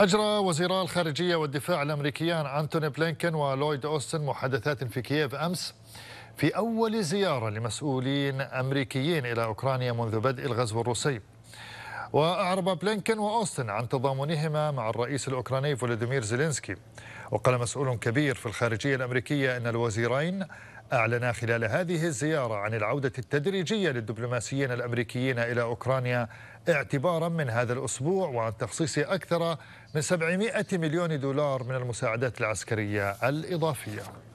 أجرى وزيرا الخارجية والدفاع الأمريكيان أنتوني بلينكن ولويد أوستن محادثات في كييف أمس في أول زيارة لمسؤولين أمريكيين إلى أوكرانيا منذ بدء الغزو الروسي وأعرب بلينكن وأوستن عن تضامنهما مع الرئيس الأوكراني فولوديمير زيلينسكي وقال مسؤول كبير في الخارجية الأمريكية أن الوزيرين أعلن خلال هذه الزيارة عن العودة التدريجية للدبلوماسيين الأمريكيين إلى أوكرانيا اعتبارا من هذا الأسبوع وعن تخصيص أكثر من 700 مليون دولار من المساعدات العسكرية الإضافية